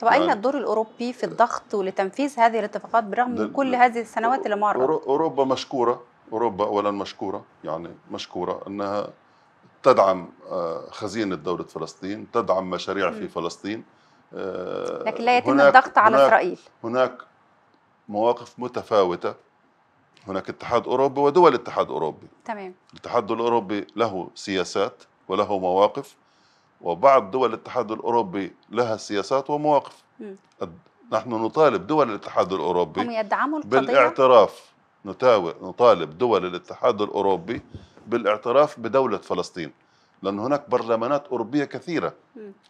طب اين آه. الدور الاوروبي في الضغط ولتنفيذ هذه الاتفاقات بالرغم من كل هذه السنوات اللي مرت؟ اوروبا مشكوره اوروبا اولا مشكوره يعني مشكوره انها تدعم آه، خزينه دوله فلسطين، تدعم مشاريع في فلسطين آه، لكن لا يتم الضغط على هناك اسرائيل هناك مواقف متفاوته هناك اتحاد اوروبي ودول الاتحاد الاوروبي تمام الاتحاد الاوروبي له سياسات وله مواقف وبعض دول الاتحاد الأوروبي لها سياسات ومواقف نحن نطالب دول الاتحاد الأوروبي هم يدعموا القضية؟ بالاعتراف نطالب دول الاتحاد الأوروبي بالاعتراف بدولة فلسطين لأن هناك برلمانات أوروبية كثيرة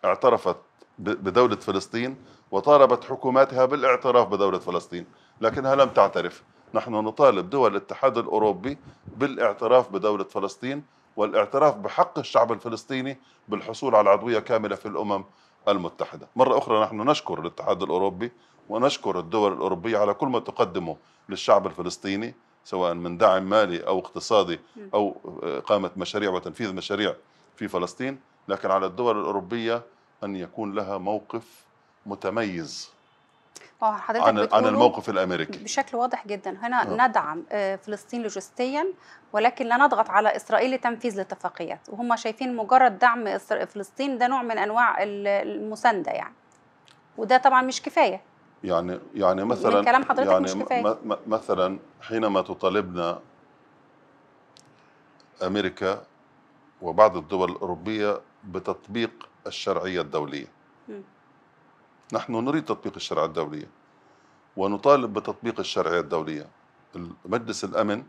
اعترفت بدولة فلسطين وطالبت حكوماتها بالاعتراف بدولة فلسطين لكنها لم تعترف نحن نطالب دول الاتحاد الأوروبي بالاعتراف بدولة فلسطين والاعتراف بحق الشعب الفلسطيني بالحصول على عضوية كاملة في الأمم المتحدة مرة أخرى نحن نشكر الاتحاد الأوروبي ونشكر الدول الأوروبية على كل ما تقدمه للشعب الفلسطيني سواء من دعم مالي أو اقتصادي أو آه، إقامة مشاريع وتنفيذ مشاريع في فلسطين لكن على الدول الأوروبية أن يكون لها موقف متميز اه، حضرتك عن, عن الموقف الامريكي بشكل واضح جدا هنا أه. ندعم آه، فلسطين لوجستيا ولكن لا نضغط على اسرائيل لتنفيذ الاتفاقيات وهم شايفين مجرد دعم فلسطين ده نوع من انواع المسانده يعني وده طبعا مش كفايه يعني يعني مثلا من كلام حضرتك يعني مش كفايه مثلا حينما تطالبنا امريكا وبعض الدول الاوروبيه بتطبيق الشرعيه الدوليه م. نحن نريد تطبيق الشرعية الدولية ونطالب بتطبيق الشرعية الدولية مجلس الأمن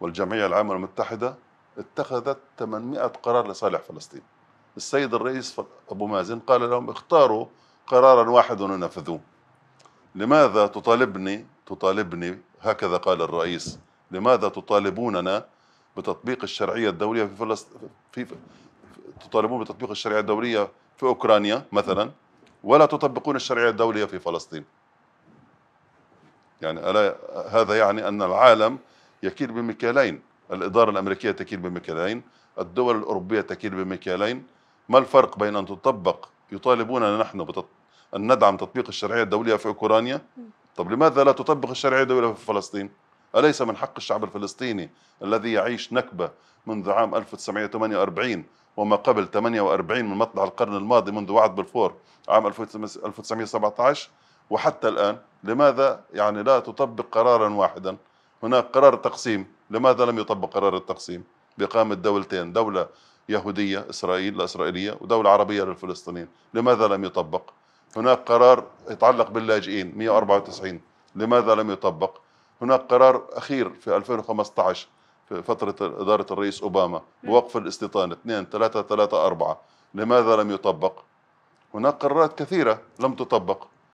والجمعية العامة المتحدة اتخذت 800 قرار لصالح فلسطين السيد الرئيس أبو مازن قال لهم اختاروا قرارا واحدا وننفذوه لماذا تطالبني تطالبني هكذا قال الرئيس لماذا تطالبوننا بتطبيق الشرعية الدولية في فلسطين في تطالبون بتطبيق الشرعية الدولية في أوكرانيا مثلا ولا تطبقون الشرعية الدولية في فلسطين يعني ألا هذا يعني أن العالم يكيل بمكيالين الإدارة الأمريكية تكيل بمكيالين الدول الأوروبية تكيل بمكيالين ما الفرق بين أن تطبق يطالبوننا نحن بتط... أن ندعم تطبيق الشرعية الدولية في أوكرانيا طب لماذا لا تطبق الشرعية الدولية في فلسطين؟ أليس من حق الشعب الفلسطيني الذي يعيش نكبة منذ عام 1948 وما قبل 48 من مطلع القرن الماضي منذ وعد بالفور عام 1917 وحتى الآن لماذا يعني لا تطبق قرارا واحدا هناك قرار تقسيم لماذا لم يطبق قرار التقسيم بإقامة دولتين دولة يهودية إسرائيل الإسرائيلية ودولة عربية للفلسطينيين لماذا لم يطبق هناك قرار يتعلق باللاجئين 194 لماذا لم يطبق هناك قرار اخير في 2015 في فتره اداره الرئيس اوباما بوقف الاستيطان 2 3 3 4 لماذا لم يطبق؟ هناك قرارات كثيره لم تطبق